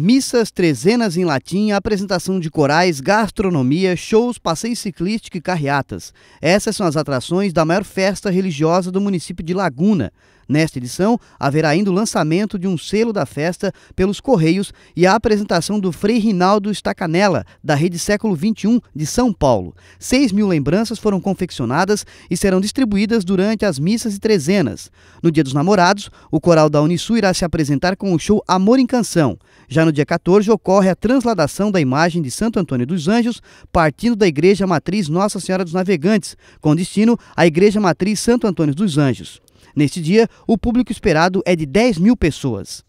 Missas, trezenas em latim, apresentação de corais, gastronomia, shows, passeio ciclístico e carreatas. Essas são as atrações da maior festa religiosa do município de Laguna, Nesta edição, haverá ainda o lançamento de um selo da festa pelos Correios e a apresentação do Frei Rinaldo Estacanela, da Rede Século XXI de São Paulo. Seis mil lembranças foram confeccionadas e serão distribuídas durante as missas e trezenas. No Dia dos Namorados, o coral da Unisu irá se apresentar com o show Amor em Canção. Já no dia 14, ocorre a transladação da imagem de Santo Antônio dos Anjos, partindo da Igreja Matriz Nossa Senhora dos Navegantes, com destino à Igreja Matriz Santo Antônio dos Anjos. Neste dia, o público esperado é de 10 mil pessoas.